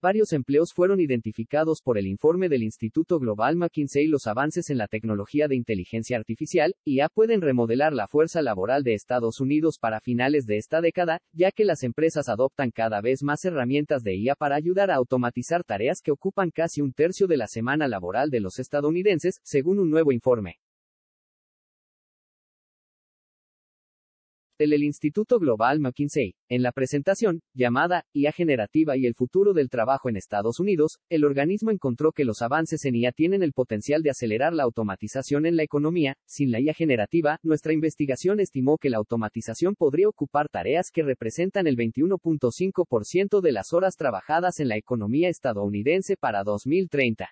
Varios empleos fueron identificados por el informe del Instituto Global McKinsey. Los avances en la tecnología de inteligencia artificial, IA, pueden remodelar la fuerza laboral de Estados Unidos para finales de esta década, ya que las empresas adoptan cada vez más herramientas de IA para ayudar a automatizar tareas que ocupan casi un tercio de la semana laboral de los estadounidenses, según un nuevo informe. del el Instituto Global McKinsey. En la presentación, llamada IA generativa y el futuro del trabajo en Estados Unidos, el organismo encontró que los avances en IA tienen el potencial de acelerar la automatización en la economía. Sin la IA generativa, nuestra investigación estimó que la automatización podría ocupar tareas que representan el 21.5% de las horas trabajadas en la economía estadounidense para 2030.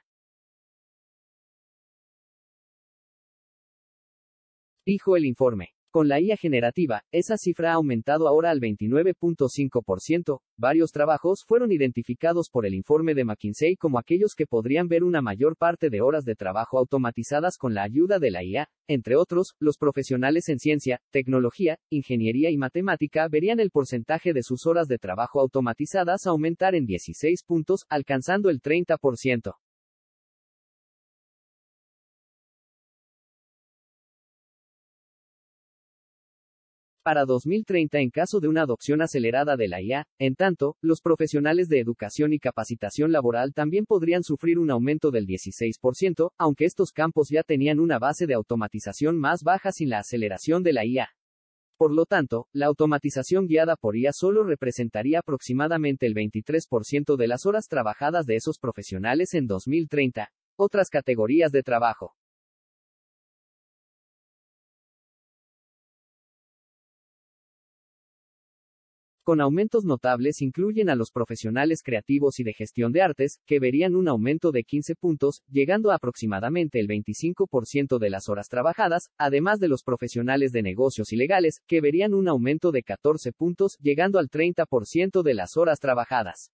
Dijo el informe. Con la IA generativa, esa cifra ha aumentado ahora al 29.5%. Varios trabajos fueron identificados por el informe de McKinsey como aquellos que podrían ver una mayor parte de horas de trabajo automatizadas con la ayuda de la IA. Entre otros, los profesionales en ciencia, tecnología, ingeniería y matemática verían el porcentaje de sus horas de trabajo automatizadas aumentar en 16 puntos, alcanzando el 30%. para 2030 en caso de una adopción acelerada de la IA. En tanto, los profesionales de educación y capacitación laboral también podrían sufrir un aumento del 16%, aunque estos campos ya tenían una base de automatización más baja sin la aceleración de la IA. Por lo tanto, la automatización guiada por IA solo representaría aproximadamente el 23% de las horas trabajadas de esos profesionales en 2030. Otras categorías de trabajo. con aumentos notables incluyen a los profesionales creativos y de gestión de artes, que verían un aumento de 15 puntos, llegando a aproximadamente el 25% de las horas trabajadas, además de los profesionales de negocios y legales, que verían un aumento de 14 puntos, llegando al 30% de las horas trabajadas.